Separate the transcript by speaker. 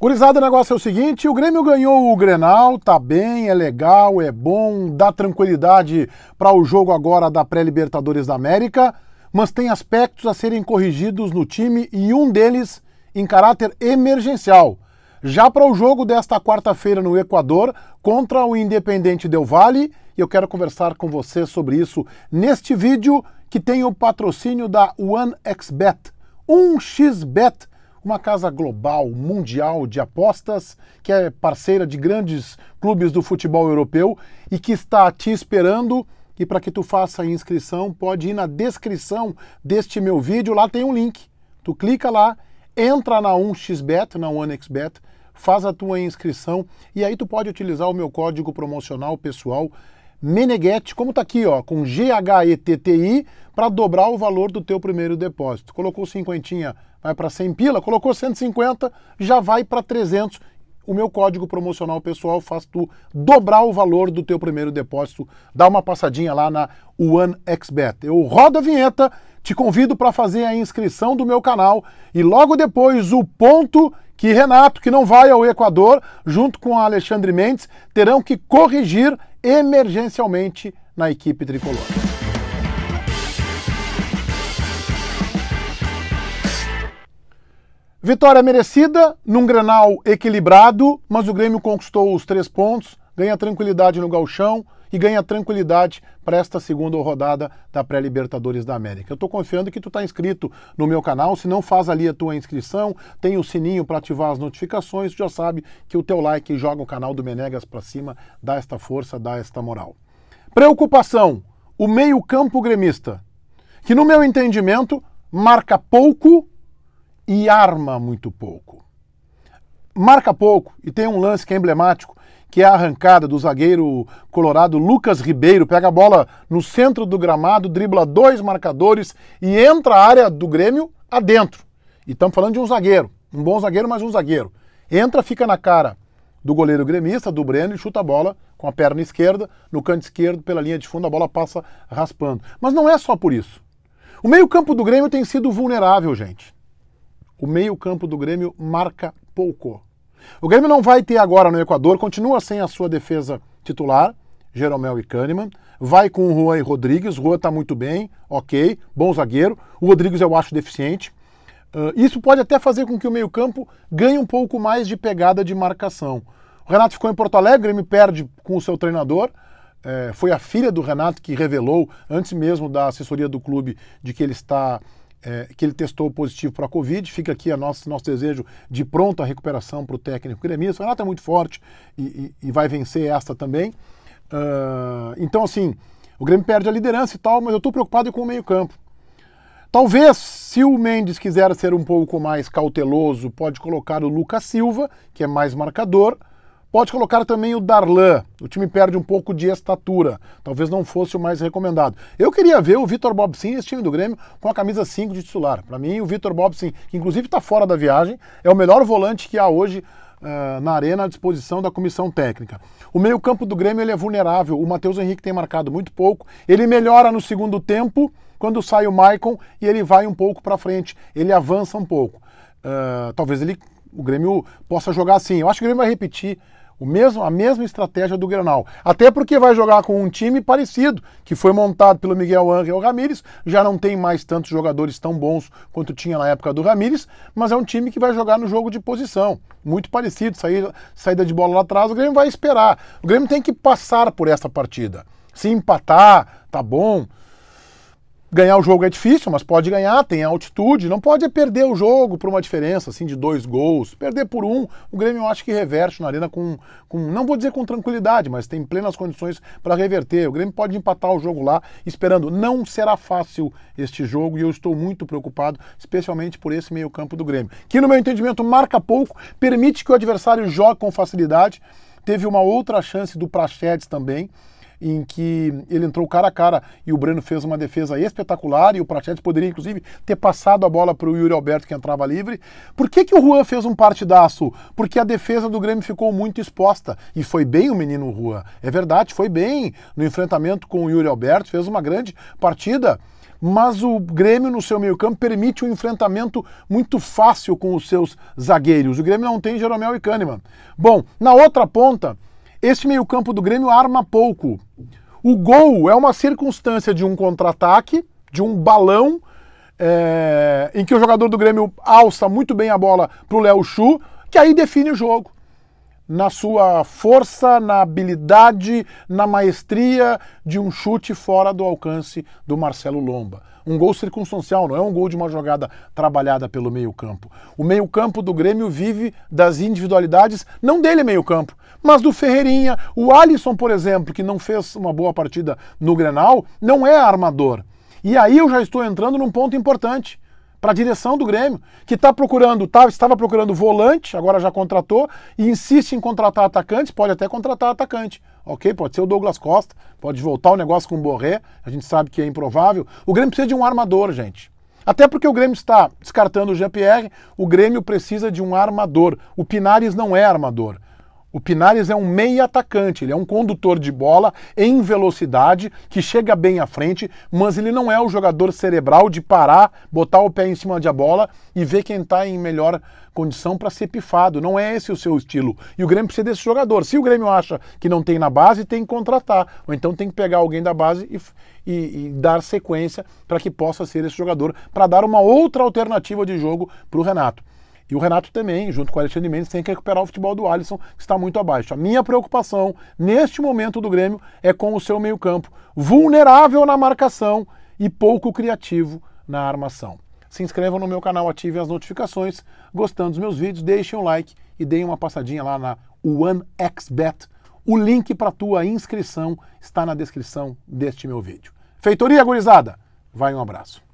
Speaker 1: Gurizada, o negócio é o seguinte: o Grêmio ganhou o Grenal, tá bem, é legal, é bom, dá tranquilidade para o jogo agora da pré-Libertadores da América, mas tem aspectos a serem corrigidos no time e um deles em caráter emergencial. Já para o jogo desta quarta-feira no Equador contra o Independente Del Valle, e eu quero conversar com você sobre isso neste vídeo que tem o patrocínio da One 1xBet uma casa global, mundial de apostas, que é parceira de grandes clubes do futebol europeu e que está te esperando. E para que tu faça a inscrição, pode ir na descrição deste meu vídeo, lá tem um link. Tu clica lá, entra na 1xbet, na 1xbet, faz a tua inscrição e aí tu pode utilizar o meu código promocional pessoal Meneghetti, como está aqui, ó, com I para dobrar o valor do teu primeiro depósito. Colocou cinquentinha vai para 100 pila, colocou 150, já vai para 300. O meu código promocional pessoal faz tu dobrar o valor do teu primeiro depósito. Dá uma passadinha lá na OneXBet. Eu rodo a vinheta, te convido para fazer a inscrição do meu canal e logo depois o ponto que Renato, que não vai ao Equador, junto com Alexandre Mendes, terão que corrigir emergencialmente na equipe tricolor. Vitória merecida, num Grenal equilibrado, mas o Grêmio conquistou os três pontos, ganha tranquilidade no galchão e ganha tranquilidade para esta segunda rodada da pré-Libertadores da América. Eu estou confiando que tu está inscrito no meu canal, se não faz ali a tua inscrição, tem o sininho para ativar as notificações, já sabe que o teu like joga o canal do Menegas para cima, dá esta força, dá esta moral. Preocupação, o meio-campo gremista, que no meu entendimento marca pouco e arma muito pouco. Marca pouco e tem um lance que é emblemático, que é a arrancada do zagueiro colorado Lucas Ribeiro. Pega a bola no centro do gramado, dribla dois marcadores e entra a área do Grêmio adentro. E estamos falando de um zagueiro, um bom zagueiro, mas um zagueiro. Entra, fica na cara do goleiro gremista, do Breno, e chuta a bola com a perna esquerda, no canto esquerdo, pela linha de fundo, a bola passa raspando. Mas não é só por isso. O meio-campo do Grêmio tem sido vulnerável, gente o meio-campo do Grêmio marca pouco. O Grêmio não vai ter agora no Equador, continua sem a sua defesa titular, Jeromel e Kahneman. Vai com o Juan e Rodrigues. O Juan está muito bem, ok, bom zagueiro. O Rodrigues eu acho deficiente. Uh, isso pode até fazer com que o meio-campo ganhe um pouco mais de pegada de marcação. O Renato ficou em Porto Alegre, o Grêmio perde com o seu treinador. É, foi a filha do Renato que revelou, antes mesmo da assessoria do clube, de que ele está é, que ele testou positivo para a Covid. Fica aqui a nosso, nosso desejo de pronta recuperação para o técnico gremista. O Renato é muito forte e, e, e vai vencer esta também. Uh, então, assim, o Grêmio perde a liderança e tal, mas eu estou preocupado com o meio-campo. Talvez, se o Mendes quiser ser um pouco mais cauteloso, pode colocar o Lucas Silva, que é mais marcador, Pode colocar também o Darlan. O time perde um pouco de estatura. Talvez não fosse o mais recomendado. Eu queria ver o Vitor Bobsin, esse time do Grêmio, com a camisa 5 de titular. Para mim, o Vitor Bobsin, que inclusive está fora da viagem, é o melhor volante que há hoje Uh, na arena à disposição da comissão técnica. O meio-campo do Grêmio ele é vulnerável, o Matheus Henrique tem marcado muito pouco, ele melhora no segundo tempo quando sai o Maicon e ele vai um pouco para frente, ele avança um pouco. Uh, talvez ele, o Grêmio possa jogar assim. Eu acho que o Grêmio vai repetir o mesmo, a mesma estratégia do Grenal. Até porque vai jogar com um time parecido, que foi montado pelo Miguel Ángel Ramírez, já não tem mais tantos jogadores tão bons quanto tinha na época do Ramírez, mas é um time que vai jogar no jogo de posição. Muito parecido, saída, saída de bola lá atrás, o Grêmio vai esperar. O Grêmio tem que passar por essa partida. Se empatar, tá bom. Ganhar o jogo é difícil, mas pode ganhar, tem altitude. Não pode é perder o jogo por uma diferença assim de dois gols. Perder por um, o Grêmio eu acho que reverte na arena com, com não vou dizer com tranquilidade, mas tem plenas condições para reverter. O Grêmio pode empatar o jogo lá, esperando. Não será fácil este jogo e eu estou muito preocupado, especialmente por esse meio-campo do Grêmio, que no meu entendimento marca pouco, permite que o adversário jogue com facilidade. Teve uma outra chance do Prachedes também em que ele entrou cara a cara e o Breno fez uma defesa espetacular e o Prachetes poderia, inclusive, ter passado a bola para o Yuri Alberto, que entrava livre. Por que, que o Juan fez um partidaço? Porque a defesa do Grêmio ficou muito exposta. E foi bem o menino Juan. É verdade, foi bem no enfrentamento com o Yuri Alberto, fez uma grande partida mas o Grêmio no seu meio-campo permite um enfrentamento muito fácil com os seus zagueiros. O Grêmio não tem Jeromel e Kahneman. Bom, na outra ponta, este meio-campo do Grêmio arma pouco. O gol é uma circunstância de um contra-ataque, de um balão, é, em que o jogador do Grêmio alça muito bem a bola para o Léo Xu, que aí define o jogo na sua força, na habilidade, na maestria de um chute fora do alcance do Marcelo Lomba. Um gol circunstancial, não é um gol de uma jogada trabalhada pelo meio-campo. O meio-campo do Grêmio vive das individualidades, não dele meio-campo, mas do Ferreirinha. O Alisson, por exemplo, que não fez uma boa partida no Grenal, não é armador. E aí eu já estou entrando num ponto importante para a direção do Grêmio, que está procurando, tá, estava procurando volante, agora já contratou, e insiste em contratar atacantes, pode até contratar atacante. Ok? Pode ser o Douglas Costa, pode voltar o negócio com o Borré, a gente sabe que é improvável. O Grêmio precisa de um armador, gente. Até porque o Grêmio está descartando o Jean-Pierre, o Grêmio precisa de um armador. O Pinares não é armador. O Pinares é um meia atacante, ele é um condutor de bola em velocidade, que chega bem à frente, mas ele não é o jogador cerebral de parar, botar o pé em cima da bola e ver quem está em melhor condição para ser pifado. Não é esse o seu estilo. E o Grêmio precisa desse jogador. Se o Grêmio acha que não tem na base, tem que contratar. Ou então tem que pegar alguém da base e, e, e dar sequência para que possa ser esse jogador, para dar uma outra alternativa de jogo para o Renato. E o Renato também, junto com o Alexandre Mendes, tem que recuperar o futebol do Alisson, que está muito abaixo. A minha preocupação neste momento do Grêmio é com o seu meio-campo, vulnerável na marcação e pouco criativo na armação. Se inscrevam no meu canal, ativem as notificações. Gostando dos meus vídeos, deixem um like e deem uma passadinha lá na OneXBet. O link para a tua inscrição está na descrição deste meu vídeo. Feitoria, gurizada! Vai um abraço.